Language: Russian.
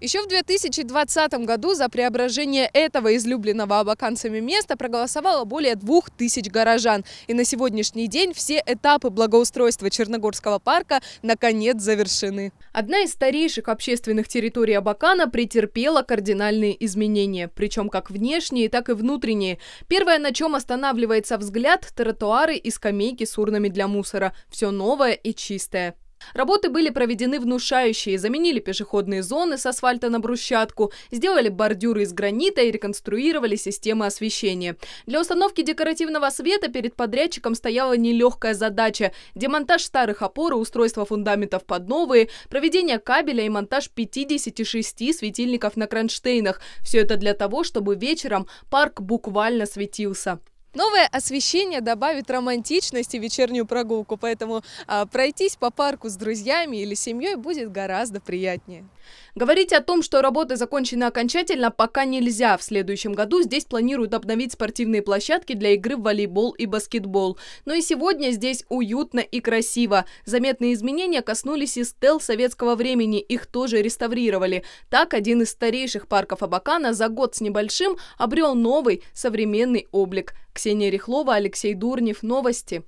Еще в 2020 году за преображение этого излюбленного абаканцами места проголосовало более двух тысяч горожан. И на сегодняшний день все этапы благоустройства Черногорского парка наконец завершены. Одна из старейших общественных территорий Абакана претерпела кардинальные изменения, причем как внешние, так и внутренние. Первое, на чем останавливается взгляд – тротуары и скамейки с урнами для мусора. Все новое и чистое. Работы были проведены внушающие, заменили пешеходные зоны с асфальта на брусчатку, сделали бордюры из гранита и реконструировали системы освещения. Для установки декоративного света перед подрядчиком стояла нелегкая задача – демонтаж старых опор и устройства фундаментов под новые, проведение кабеля и монтаж 56 светильников на кронштейнах. Все это для того, чтобы вечером парк буквально светился. Новое освещение добавит романтичности в вечернюю прогулку, поэтому а, пройтись по парку с друзьями или семьей будет гораздо приятнее. Говорить о том, что работы закончены окончательно, пока нельзя. В следующем году здесь планируют обновить спортивные площадки для игры в волейбол и баскетбол. Но и сегодня здесь уютно и красиво. Заметные изменения коснулись и стел советского времени, их тоже реставрировали. Так, один из старейших парков Абакана за год с небольшим обрел новый современный облик. К Ксения Рехлова, Алексей Дурнев. Новости.